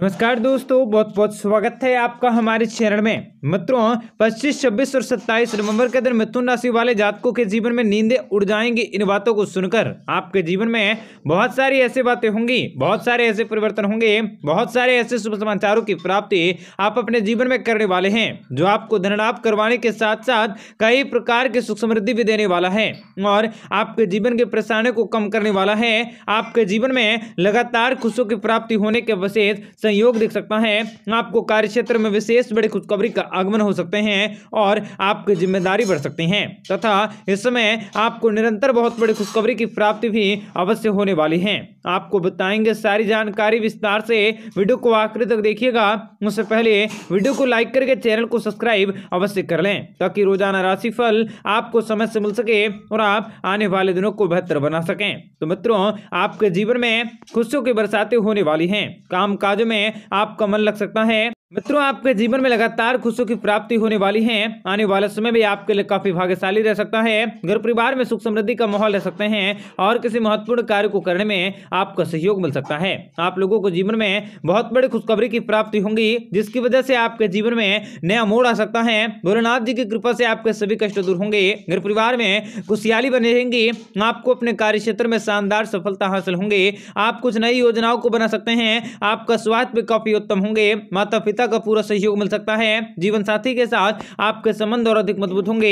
नमस्कार दोस्तों बहुत बहुत स्वागत है आपका हमारे चैनल में मित्रों 25, 26 और 27 नवंबर के दिन मिथुन राशि वाले जातकों के जीवन में नींदें उड़ जाएंगी इन बातों को सुनकर आपके जीवन में बहुत सारी ऐसी बातें होंगी बहुत सारे ऐसे परिवर्तन होंगे बहुत सारे ऐसे शुभ समाचारों की प्राप्ति आप अपने जीवन में करने वाले हैं जो आपको धन लाभ करवाने के साथ साथ कई प्रकार की सुख समृद्धि भी देने वाला है और आपके जीवन के परेशानियों को कम करने वाला है आपके जीवन में लगातार खुशियों की प्राप्ति होने के वसेत संयोग देख सकता है आपको कार्य क्षेत्र में विशेष बड़ी खुशखबरी का आगमन हो सकते हैं और आपकी जिम्मेदारी बढ़ सकती है तथा इस समय आपको निरंतर बहुत बड़ी खुशखबरी की प्राप्ति भी अवश्य होने वाली है आपको बताएंगे सारी जानकारी विस्तार से वीडियो को आखिर तक देखिएगा उससे पहले वीडियो को लाइक करके चैनल को सब्सक्राइब अवश्य कर लें ताकि रोजाना राशि फल आपको समय से मिल सके और आप आने वाले दिनों को बेहतर बना सकें तो मित्रों आपके जीवन में खुशियों की बरसातें होने वाली हैं काम काजों में में आप कमल लग सकता है मित्रों आपके जीवन में लगातार खुशियों की प्राप्ति होने वाली है आने वाले समय भी आपके लिए काफी भाग्यशाली रह सकता है घर परिवार में सुख समृद्धि का माहौल रह सकते हैं और किसी महत्वपूर्ण कार्य को करने में आपका सहयोग मिल सकता है आप लोगों को जीवन में बहुत बड़ी खुशखबरी की प्राप्ति होगी जिसकी वजह से आपके जीवन में नया मोड़ आ सकता है भोलेनाथ जी की कृपा से आपके सभी कष्ट दूर होंगे घर परिवार में खुशहाली बनी रहेंगी आपको अपने कार्य क्षेत्र में शानदार सफलता हासिल होंगी आप कुछ नई योजनाओं को बना सकते हैं आपका स्वास्थ्य भी काफी उत्तम होंगे माता पिता पिता का पूरा सहयोग मिल सकता है जीवन साथी के साथ आपके संबंध और अधिक मजबूत होंगे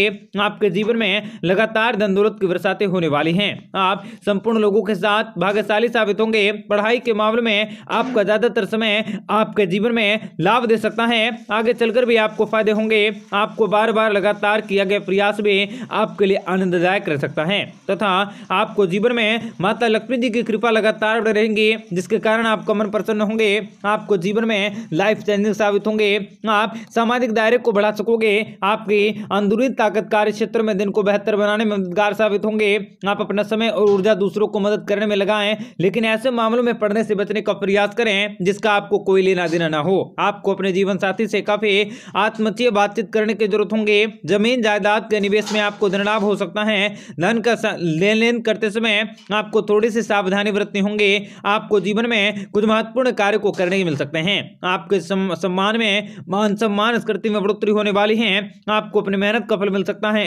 आपके जीवन में लगातार धन दौलत की बरसातें होने वाली हैं आप संपूर्ण लोगों के साथ भाग्यशाली साबित होंगे पढ़ाई के मामले में आपका ज्यादातर समय आपके जीवन में लाभ दे सकता है आगे चलकर भी आपको फायदे होंगे आपको बार बार लगातार किया गया प्रयास भी आपके लिए आनंददायक रह सकता है तथा आपको जीवन में माता लक्ष्मी जी की कृपा लगातार रहेंगी जिसके कारण आपका मन प्रसन्न होंगे आपको जीवन में लाइफ चेंजिंग साबित होंगे आप सामाजिक दायरे को बढ़ा सकोगे आपकी अंदरूनी ताकत कार्य क्षेत्र में दिन को बेहतर बनाने में मददगार साबित होंगे आप अपना समय और ऊर्जा दूसरों को मदद करने में लगाएं लेकिन ऐसे मामलों में पढ़ने से बचने का प्रयास करें जिसका आपको कोई लेना देना ना हो आपको अपने जीवन साथी से काफी आत्मतीय बातचीत करने की जरूरत होंगे जमीन जायदाद के निवेश में आपको धन लाभ हो सकता है धन का लेन लेन करते समय आपको थोड़ी सी सावधानी बरतनी होंगे आपको जीवन में कुछ महत्वपूर्ण कार्य को करने मिल सकते हैं आपके सम्मान में मान सम्मान स्कृति में बढ़ोतरी होने वाली है आपको अपनी मेहनत का फल मिल सकता है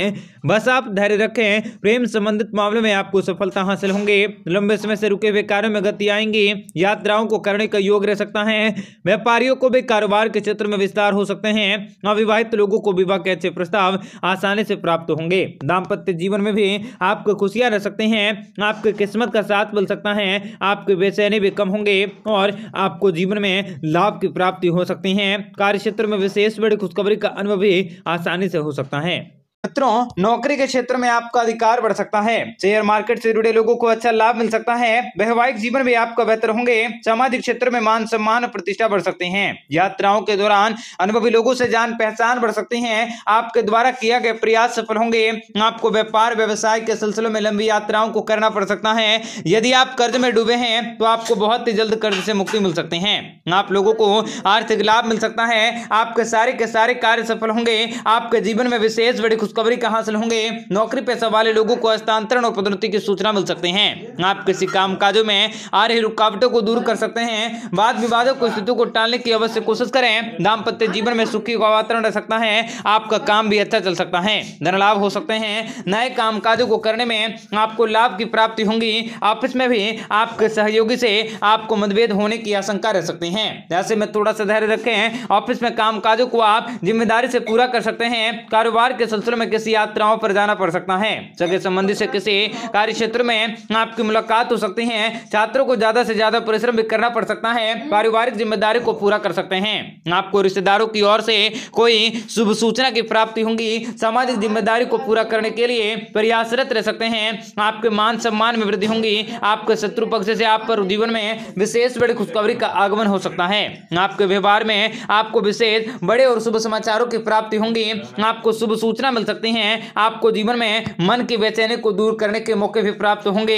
बस आप धैर्य रखें प्रेम संबंधित मामले में आपको सफलता हासिल होंगे लंबे समय से रुके हुए कार्यों में गति आएंगी यात्राओं को करने का योग रह सकता है व्यापारियों को भी कारोबार के क्षेत्र में विस्तार हो सकते हैं अविवाहित लोगों को विवाह के अच्छे प्रस्ताव आसानी से प्राप्त होंगे दाम्पत्य जीवन में भी आपको खुशियां रह सकते हैं आपके किस्मत का साथ मिल सकता है आपके बेचैनी भी कम होंगे और आपको जीवन में लाभ की प्राप्ति हो सकती सकते हैं कार्य क्षेत्र में विशेष बड़ी खुशखबरी का अनुभव भी आसानी से हो सकता है मित्रों नौकरी के क्षेत्र में आपका अधिकार बढ़ सकता है शेयर मार्केट से जुड़े लोगों को अच्छा लाभ मिल सकता है वैवाहिक जीवन भी आपका बेहतर होंगे सामाजिक क्षेत्र में मान सम्मान प्रतिष्ठा बढ़ सकते हैं यात्राओं के दौरान अनुभवी लोगों से जान पहचान बढ़ सकती है आपके द्वारा किया गया प्रयास सफल होंगे आपको व्यापार व्यवसाय के सिलसिलों में लंबी यात्राओं को करना पड़ सकता है यदि आप कर्ज में डूबे हैं तो आपको बहुत ही जल्द कर्ज से मुक्ति मिल सकते हैं आप लोगों को आर्थिक लाभ मिल सकता है आपके सारे के सारे कार्य सफल होंगे आपके जीवन में विशेष बड़ी खुशखबरी कहाँ हासिल होंगे नौकरी पैसा वाले लोगों को स्थानांतरण और पदोन्नति की सूचना मिल सकते हैं आप किसी कामकाजों में आ रही रुकावटों को दूर कर सकते हैं वाद विवादों को स्थितियों को टालने की अवश्य कोशिश करें दाम्पत्य जीवन में सुखी का वातावरण रह सकता है आपका काम भी अच्छा चल सकता है धन लाभ हो सकते हैं नए काजों को करने में आपको लाभ की प्राप्ति होगी ऑफिस में भी आपके सहयोगी से आपको मतभेद होने की आशंका रह सकती है ऐसे में थोड़ा सा धैर्य रखें ऑफिस में काजों को आप जिम्मेदारी से पूरा कर सकते हैं कारोबार के सिलसिले में में किसी यात्राओं पर जाना पड़ सकता है जगह संबंधी से किसी कार्य क्षेत्र में आपकी मुलाकात हो सकती है छात्रों को ज्यादा से ज्यादा परिश्रम भी करना पड़ सकता है पारिवारिक जिम्मेदारी को पूरा कर सकते हैं आपको रिश्तेदारों की ओर से कोई शुभ सूचना की प्राप्ति होंगी सामाजिक जिम्मेदारी को पूरा करने के लिए प्रयासरत रह सकते हैं आपके मान सम्मान में वृद्धि होंगी आपके शत्रु पक्ष से आप पर जीवन में विशेष बड़ी खुशखबरी का आगमन हो सकता है आपके व्यवहार में आपको विशेष बड़े और शुभ समाचारों की प्राप्ति होंगी आपको शुभ सूचना मिल सकती सकते हैं आपको जीवन में मन की बेचैनी को दूर करने के मौके भी प्राप्त होंगे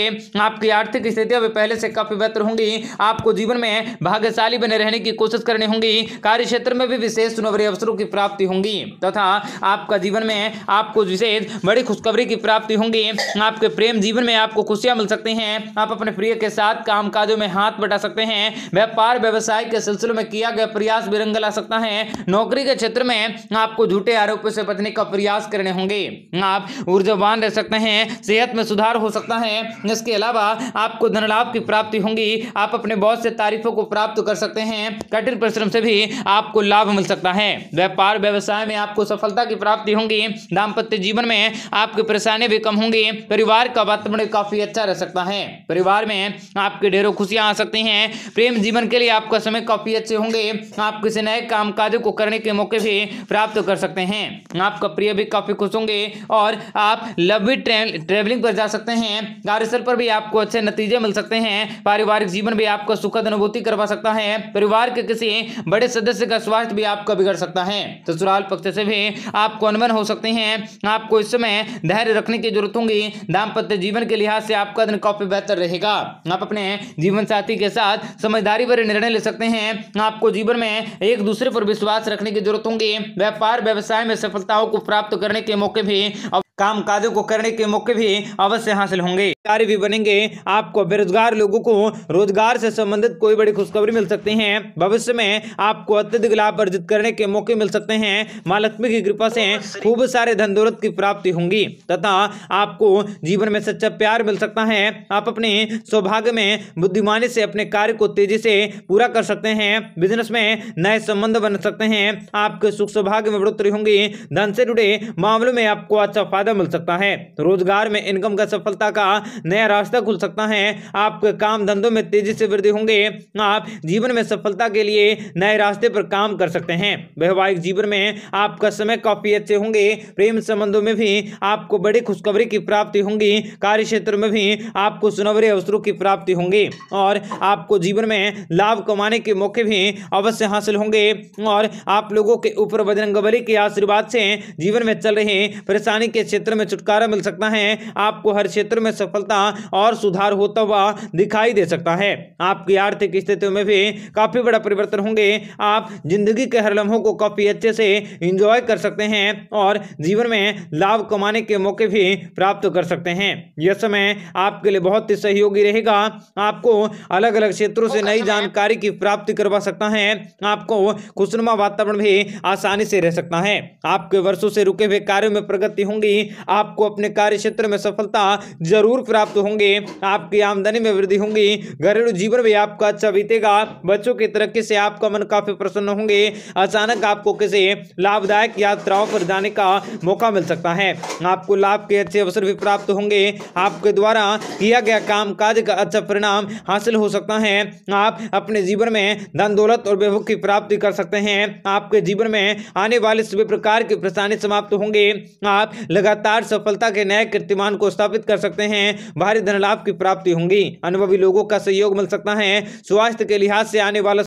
आपकी आर्थिक स्थितियां भी पहले से काफी बेहतर होंगी आपको जीवन में भाग्यशाली बने रहने की कोशिश करनी होंगी कार्य क्षेत्र में भी विशेष सुनहरे अवसरों की प्राप्ति होंगी तथा आपका जीवन में आपको विशेष बड़ी खुशखबरी की प्राप्ति होंगी आपके प्रेम जीवन में आपको खुशियां मिल सकती हैं आप अपने प्रिय के साथ काम काजों में हाथ बटा सकते हैं व्यापार व्यवसाय के सिलसिले में किया गया प्रयास भी रंग ला सकता है नौकरी के क्षेत्र में आपको झूठे आरोपों से बचने का प्रयास करने करने होंगे आप ऊर्जावान रह सकते हैं सेहत में सुधार हो सकता है इसके अलावा आपको धन लाभ की प्राप्ति होंगी आप अपने बहुत से तारीफों को प्राप्त कर सकते हैं कठिन परिश्रम से भी आपको लाभ मिल सकता है व्यापार व्यवसाय में आपको सफलता की प्राप्ति होंगी दाम्पत्य जीवन में आपकी परेशानी भी कम होंगी परिवार का वातावरण काफी अच्छा रह सकता है परिवार में आपके ढेरों खुशियां आ सकती हैं प्रेम जीवन के लिए आपका समय काफी अच्छे होंगे आप किसी नए काम को करने के मौके भी प्राप्त कर सकते हैं आपका प्रिय भी काफी काफ़ी खुश होंगे और आप लवी ट्रेवलिंग पर जा सकते हैं कार्यस्थल पर भी आपको अच्छे नतीजे मिल सकते हैं पारिवारिक जीवन भी आपको सुखद अनुभूति करवा सकता है परिवार के किसी बड़े सदस्य का स्वास्थ्य भी आपका बिगड़ सकता है ससुराल पक्ष से भी आप कॉन्वन हो सकते हैं आपको इस समय धैर्य रखने की जरूरत होगी दाम्पत्य जीवन के लिहाज से आपका दिन काफी बेहतर रहेगा आप अपने जीवन साथी के साथ समझदारी पर निर्णय ले सकते हैं आपको जीवन में एक दूसरे पर विश्वास रखने की जरूरत होगी व्यापार व्यवसाय में सफलताओं को प्राप्त करने रखने के मौके भी काम काजों को करने के मौके भी अवश्य हासिल होंगे कार्य भी बनेंगे आपको बेरोजगार लोगों को रोजगार से संबंधित कोई बड़ी खुशखबरी मिल सकती है भविष्य में आपको अत्यधिक लाभ अर्जित करने के मौके मिल सकते हैं माँ लक्ष्मी की कृपा से खूब सारे धन दौलत की प्राप्ति होंगी तथा आपको जीवन में सच्चा प्यार मिल सकता है आप अपने सौभाग्य में बुद्धिमानी से अपने कार्य को तेजी से पूरा कर सकते हैं बिजनेस में नए संबंध बन सकते हैं आपके सुख सौभाग्य में बढ़ोतरी होंगी धन से जुड़े मामलों में आपको अच्छा फायदा फ़ायदा मिल सकता है रोजगार में इनकम का सफलता का नया रास्ता खुल सकता है आपके काम धंधों में तेजी से वृद्धि होंगे आप जीवन में सफलता के लिए नए रास्ते पर काम कर सकते हैं वैवाहिक जीवन में आपका समय काफी अच्छे होंगे प्रेम संबंधों में भी आपको बड़ी खुशखबरी की प्राप्ति होंगी कार्य क्षेत्र में भी आपको सुनवरे अवसरों की प्राप्ति होंगी और आपको जीवन में लाभ कमाने के मौके भी अवश्य हासिल होंगे और आप लोगों के ऊपर बजरंग के आशीर्वाद से जीवन में चल रहे परेशानी के क्षेत्र में छुटकारा मिल सकता है आपको हर क्षेत्र में सफलता और सुधार होता हुआ दिखाई दे सकता है आपकी आर्थिक स्थितियों में भी काफ़ी बड़ा परिवर्तन होंगे आप जिंदगी के हर लम्हों को काफ़ी अच्छे से इंजॉय कर सकते हैं और जीवन में लाभ कमाने के मौके भी प्राप्त कर सकते हैं यह समय आपके लिए बहुत ही सहयोगी रहेगा आपको अलग अलग क्षेत्रों से नई अच्छा, जानकारी की प्राप्ति करवा सकता है आपको खुशनुमा वातावरण भी आसानी से रह सकता है आपके वर्षों से रुके हुए कार्यों में प्रगति होंगी आपको अपने कार्य क्षेत्र में सफलता जरूर प्राप्त होंगे आपकी आमदनी में वृद्धि होंगी घरेलू जीवन भी आपका अच्छा बीतेगा बच्चों की तरक्की से आपका मन काफी प्रसन्न होंगे अचानक आपको किसी लाभदायक यात्राओं पर जाने का मौका मिल सकता है आपको लाभ के अच्छे अवसर भी प्राप्त होंगे आपके द्वारा किया गया काम काज का अच्छा परिणाम हासिल हो सकता है आप अपने जीवन में धन दौलत और वैभव की प्राप्ति कर सकते हैं आपके जीवन में आने वाले सभी प्रकार के परेशानी समाप्त होंगे आप लगातार लगातार सफलता के नए कीर्तिमान को स्थापित कर सकते हैं भारी धनलाभ की प्राप्ति होंगी अनुभवी लोगों का सहयोग मिल सकता है स्वास्थ्य के लिहाज से आने वाला